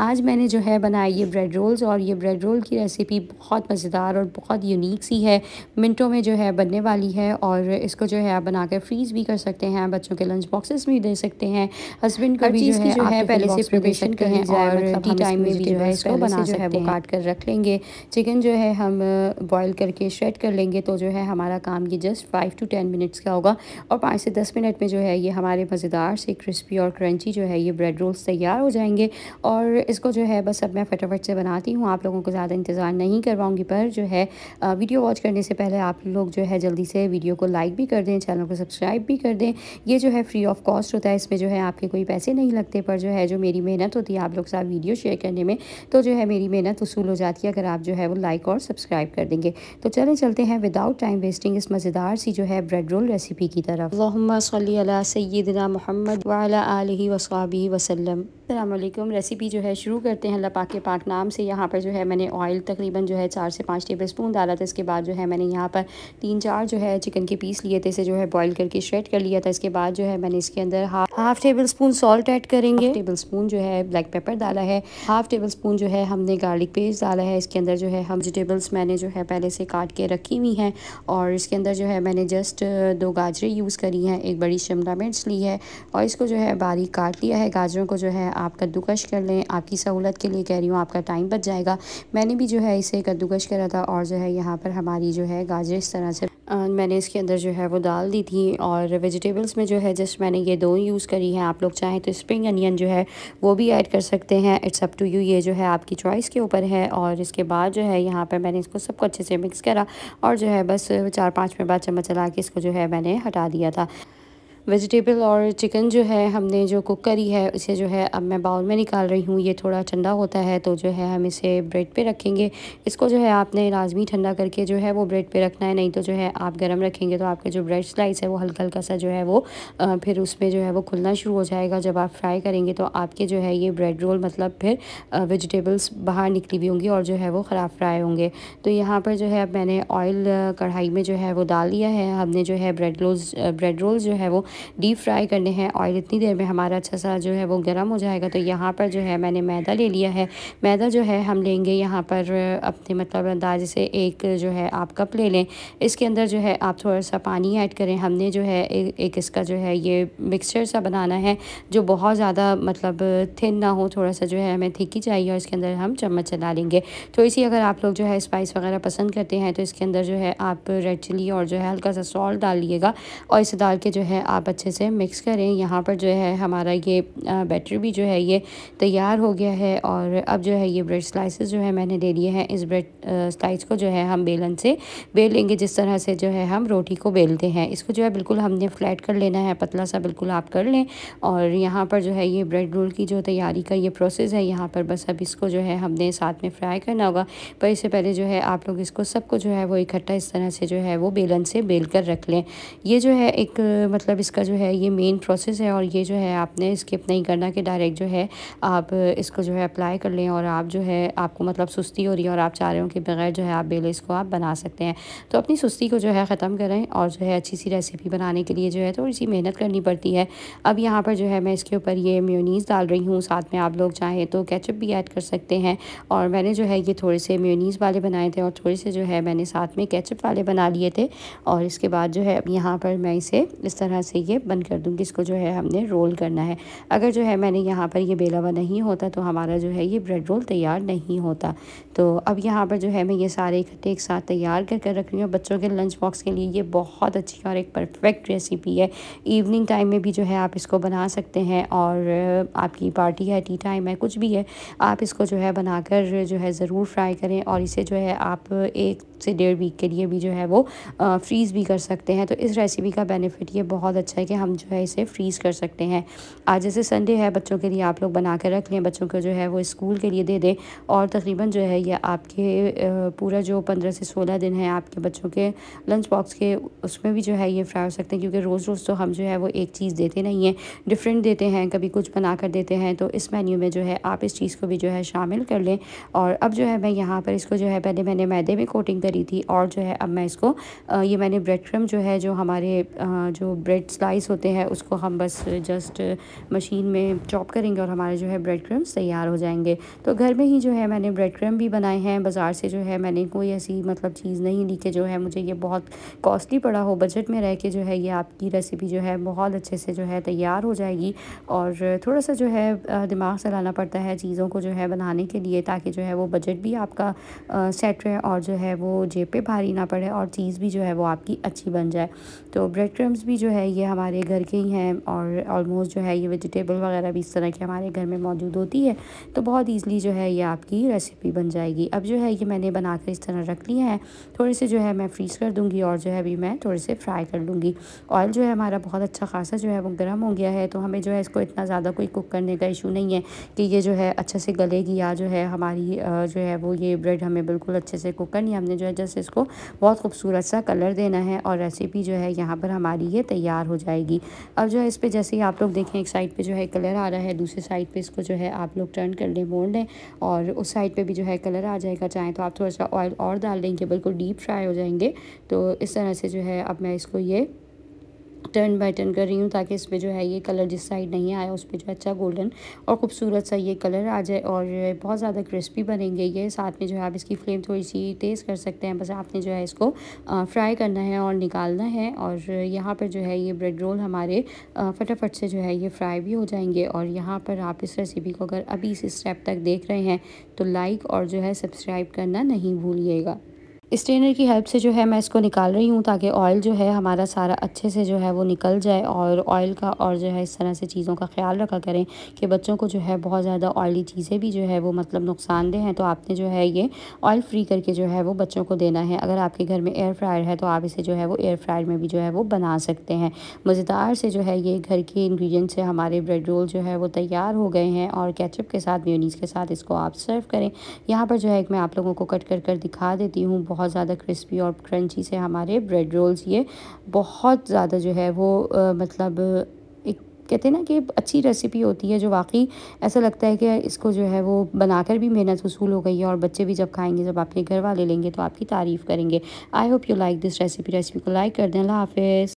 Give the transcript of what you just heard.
आज मैंने जो है बनाया ये ब्रेड रोल्स और ये ब्रेड रोल की रेसिपी बहुत मज़ेदार और बहुत यूनिक सी है मिनटों में जो है बनने वाली है और इसको जो है आप बना कर फ्रीज़ भी कर सकते हैं बच्चों के लंच बॉक्सेस भी दे सकते हैं हस्बैंड का भी जो है, जो है पहले से प्रिपरेशन करें और टी टाइम में भी जो है इसको बना जो है वो काट कर रख लेंगे चिकन जो है हम बॉयल करके श्रेड कर लेंगे तो जो है हमारा काम ये just five to ten minutes का होगा और पाँच से दस मिनट में जो है ये हमारे मज़ेदार से क्रिस्पी और क्रंची जो है ये ब्रेड रोल्स तैयार हो जाएंगे और इसको जो है बस अब मैं फटाफट से बनाती हूँ आप लोगों को ज़्यादा इंतज़ार नहीं करवाऊँगी पर जो है वीडियो वॉच करने से पहले आप लोग जो है जल्दी से वीडियो को लाइक भी कर दें चैनल को सब्सक्राइब भी कर दें ये जो है फ्री ऑफ कॉस्ट होता है इसमें जो है आपके कोई पैसे नहीं लगते पर जो है जो मेरी मेहनत होती है आप लोग साथ वीडियो शेयर करने में तो जो है मेरी मेहनत वसूल हो जाती है अगर आप जो है वो लाइक और सब्सक्राइब कर देंगे तो चले चलते हैं विदाउट टाइम वेस्टिंग इस मज़ेदार सी जो है ब्रेड रोल रेसिपी की तरफ सैदना मोहम्मद वाला वसाबी वसलम अल्लाम रेसिपी जो है है शुरू करते हैं अल्लाह के पाक नाम से यहाँ पर जो है मैंने ऑयल तकरीबन जो है चार से पाँच टेबल स्पून डाला था इसके बाद जो है मैंने यहाँ पर तीन चार जो है चिकन के पीस लिए थे इसे जो है बॉयल करके श्रेड कर लिया था इसके बाद जो है मैंने इसके अंदर half half tablespoon salt add करेंगे टेबल स्पून जो है ब्लैक पेपर डाला है हाफ टेबल स्पून जो है हमने गार्लिक पेस्ट डाला है इसके अंदर जो है हम वेजिटेबल्स मैंने जो है पहले से काट के रखी हुई हैं और इसके अंदर जो है मैंने जस्ट दो गाजरें यूज़ करी हैं एक बड़ी शिमला मिर्च ली है और इसको जो है बारीक काट लिया है गाजरों को जो है आप कद्दूकश कर लें आप आपकी सहूलत के लिए कह रही हूँ आपका टाइम बच जाएगा मैंने भी जो है इसे कद्दूकश करा था और जो है यहाँ पर हमारी जो है गाजर इस तरह से मैंने इसके अंदर जो है वो डाल दी थी और वेजिटेबल्स में जो है जस्ट मैंने ये दो यूज़ करी हैं आप लोग चाहें तो स्प्रिंग अनियन जो है वो भी ऐड कर सकते हैं इट्स अप टू यू ये जो है आपकी चॉइस के ऊपर है और इसके बाद जो है यहाँ पर मैंने इसको सबको अच्छे से मिक्स करा और जो है बस चार पाँच मिनट बाद चम्मच चला के इसको जो है मैंने हटा दिया था वेजिटेबल और चिकन जो है हमने जो कुक करी है इसे जो है अब मैं बाउल में निकाल रही हूँ ये थोड़ा ठंडा होता है तो जो है हम इसे ब्रेड पे रखेंगे इसको जो है आपने लाजमी ठंडा करके जो है वो ब्रेड पे रखना है नहीं तो जो है आप गर्म रखेंगे तो आपके जो ब्रेड स्लाइस है वो हल्का हल्का सा जो है वो फिर उसमें जो है वो खुलना शुरू हो जाएगा जब आप फ्राई करेंगे तो आपके जो है ये ब्रेड रोल मतलब फिर वेजिटेबल्स बाहर निकली हुई होंगी और जो है वो ख़राब फ्राई होंगे तो यहाँ पर जो है अब मैंने ऑयल कढ़ाई में जो है वो डाल लिया है हमने जो है ब्रेड रोल्स ब्रेड रोल जो है वो डीप फ्राई करने हैं ऑयल इतनी देर में हमारा अच्छा सा जो है वो गर्म हो जाएगा तो यहाँ पर जो है मैंने मैदा ले लिया है मैदा जो है हम लेंगे यहाँ पर अपने मतलब अंदाजे से एक जो है आप कप ले लें इसके अंदर जो है आप थोड़ा सा पानी ऐड करें हमने जो है एक, एक इसका जो है ये मिक्सचर सा बनाना है जो बहुत ज़्यादा मतलब थिन ना हो थोड़ा सा जो है हमें थिकी चाहिए और इसके अंदर हम चम्मच चला लेंगे तो इसी अगर आप लोग जो है स्पाइस वगैरह पसंद करते हैं तो इसके अंदर जो है आप रेड चिली और जो है हल्का सा सॉल्ट डाल डालिएगा और इसे डाल के जो है आप आप अच्छे से मिक्स करें यहाँ पर जो है हमारा ये बैटर भी जो है ये तैयार हो गया है और अब जो है ये ब्रेड स्लाइसेस जो है मैंने ले लिए हैं इस ब्रेड स्लाइस को जो है हम बेलन से बेल लेंगे जिस तरह से जो है हम रोटी को बेलते हैं इसको जो है बिल्कुल हमने फ्लैट कर लेना है पतला सा बिल्कुल आप कर लें और यहाँ पर जो है ये ब्रेड रोल की जो तैयारी का ये प्रोसेस है यहाँ पर बस अब इसको जो है हमने साथ में फ्राई करना होगा पर इससे पहले जो है आप लोग इसको सबको जो है वो इकट्ठा इस तरह से जो है वो बेलन से बेल कर रख लें ये जो है एक मतलब इस इसका जो है ये मेन प्रोसेस है और ये जो है आपने स्किप नहीं करना कि डायरेक्ट जो है आप इसको जो है अप्लाई कर लें और आप जो है आपको मतलब सुस्ती हो रही है और आप चाह रहे हो कि बगैर जो है आप बेले इसको आप बना सकते हैं तो अपनी सुस्ती को जो है ख़त्म करें और जो है अच्छी सी रेसिपी बनाने के लिए जो है थोड़ी सी मेहनत करनी पड़ती है अब यहाँ पर जो है मैं इसके ऊपर ये म्यूनीस डाल रही हूँ साथ में आप लोग चाहें तो कैचअप भी ऐड कर सकते हैं और मैंने जो है ये थोड़े से म्यूनीस वाले बनाए थे और थोड़े से जो है मैंने साथ में कैचअप वाले बना लिए थे और इसके बाद जो है अब यहाँ पर मैं इसे इस तरह से ये बंद कर दूँगी इसको जो है हमने रोल करना है अगर जो है मैंने यहाँ पर ये बेलावा नहीं होता तो हमारा जो है ये ब्रेड रोल तैयार नहीं होता तो अब यहाँ पर जो है मैं ये सारे इकट्ठे एक साथ तैयार कर कर रख रही हूँ बच्चों के लंच बॉक्स के लिए ये बहुत अच्छी और एक परफेक्ट रेसिपी है इवनिंग टाइम में भी जो है आप इसको बना सकते हैं और आपकी पार्टी है टी टाइम है कुछ भी है आप इसको जो है बनाकर जो है ज़रूर फ्राई करें और इसे जो है आप एक से डेढ़ वीक के लिए भी जो है वो फ्रीज़ भी कर सकते हैं तो इस रेसिपी का बेनिफिट ये बहुत अच्छा है कि हम जो है इसे फ्रीज़ कर सकते हैं आज जैसे संडे है बच्चों के लिए आप लोग बना कर रख लें बच्चों को जो है वो स्कूल के लिए दे दें और तकरीबन जो है ये आपके पूरा जो पंद्रह से सोलह दिन है आपके बच्चों के लंच बॉक्स के उसमें भी जो है ये फ्राई हो सकते हैं क्योंकि रोज़ रोज़ तो हम जो है वो एक चीज़ देते नहीं हैं डिफरेंट देते हैं कभी कुछ बना कर देते हैं तो इस मेन्यू में जो है आप इस चीज़ को भी जो है शामिल कर लें और अब जो है मैं यहाँ पर इसको जो है पहले मैंने मैदे में कोटिंग कर करी थी और जो है अब मैं इसको ये मैंने ब्रेड क्रम जो है जो हमारे जो ब्रेड स्लाइस होते हैं उसको हम बस जस्ट मशीन में चॉप करेंगे और हमारे जो है ब्रेड क्रम्स तैयार हो जाएंगे तो घर में ही जो है मैंने ब्रेड क्रम भी बनाए हैं बाज़ार से जो है मैंने कोई ऐसी मतलब चीज़ नहीं ली कि जो है मुझे ये बहुत कॉस्टली पड़ा हो बजट में रह के जो है ये आपकी रेसिपी जो है बहुत अच्छे से जो है तैयार हो जाएगी और थोड़ा सा जो है दिमाग से लाना पड़ता है चीज़ों को जो है बनाने के लिए ताकि जो है वो बजट भी आपका सेट रहे और जो है वो जेब पे भारी ना पड़े और चीज़ भी जो है वो आपकी अच्छी बन जाए तो ब्रेड क्रम्स भी जो है ये हमारे घर के ही हैं और ऑलमोस्ट जो है ये वेजिटेबल वगैरह भी इस तरह की हमारे घर में मौजूद होती है तो बहुत ईजिली जो है ये आपकी रेसिपी बन जाएगी अब जो है ये मैंने बनाकर इस तरह रख लिया है थोड़े से जो है मैं फ्रीज कर दूँगी और जो है अभी मैं थोड़े से फ्राई कर लूँगी ऑयल जो है हमारा बहुत अच्छा खासा जो है वो गर्म हो गया है तो हमें जो है इसको इतना ज़्यादा कोई कुक करने का इशू नहीं है कि ये जो है अच्छे से गलेगी या जो है हमारी जो है वो ये ब्रेड हमें बिल्कुल अच्छे से कुक करनी हमने जो है वजह से इसको बहुत खूबसूरत सा कलर देना है और रेसिपी जो है यहाँ पर हमारी ये तैयार हो जाएगी अब जो है इस पर जैसे ही आप लोग देखें एक साइड पर जो है कलर आ रहा है दूसरे साइड पर इसको जो है आप लोग टर्न कर लें मोड़ लें और उस साइड पर भी जो है कलर आ जाएगा चाहें तो आप थोड़ा सा ऑयल और डाल देंगे बिल्कुल डीप फ्राई हो जाएंगे तो इस तरह से जो है अब मैं इसको ये टर्न बाय टर्न कर रही हूँ ताकि इस पर जो है ये कलर जिस साइड नहीं आया उस पर जो अच्छा गोल्डन और खूबसूरत सा ये कलर आ जाए और बहुत ज़्यादा क्रिस्पी बनेंगे ये साथ में जो है आप इसकी फ्लेम थोड़ी सी तेज़ कर सकते हैं बस आपने जो है इसको फ्राई करना है और निकालना है और यहाँ पर जो है ये ब्रेड रोल हमारे फटाफट से जो है ये फ्राई भी हो जाएंगे और यहाँ पर आप इस रेसिपी को अगर अभी इस स्टेप तक देख रहे हैं तो लाइक और जो है सब्सक्राइब करना नहीं भूलिएगा स्ट्रेनर की हेल्प से जो है मैं इसको निकाल रही हूँ ताकि ऑयल जो है हमारा सारा अच्छे से जो है वो निकल जाए और ऑयल का और जो है इस तरह से चीज़ों का ख्याल रखा करें कि बच्चों को जो है बहुत ज़्यादा ऑयली चीज़ें भी जो है वो मतलब नुकसानदेह हैं तो आपने जो है ये ऑयल फ्री करके जो है वो बच्चों को देना है अगर आपके घर में एयर फ्रायर है तो आप इसे जो है वो एयर फ्रायर में भी जो है वो बना सकते हैं मज़ेदार से जो है ये घर के इन्ग्रीडियंट से हमारे ब्रेड रोल जो है वो तैयार हो गए हैं और कैचअप के साथ म्यूनीस के साथ इसको आप सर्व करें यहाँ पर जो है मैं आप लोगों को कट कर कर दिखा देती हूँ बहुत बहुत ज़्यादा क्रिस्पी और क्रंची से हमारे ब्रेड रोल्स ये बहुत ज़्यादा जो है वो आ, मतलब एक कहते हैं ना कि अच्छी रेसिपी होती है जो वाकई ऐसा लगता है कि इसको जो है वो बनाकर भी मेहनत वसूल हो गई है और बच्चे भी जब खाएंगे जब आपके घर वाले लेंगे तो आपकी तारीफ़ करेंगे I hope you like this recipe recipe को लाइक कर दें अल्लाह हाफ़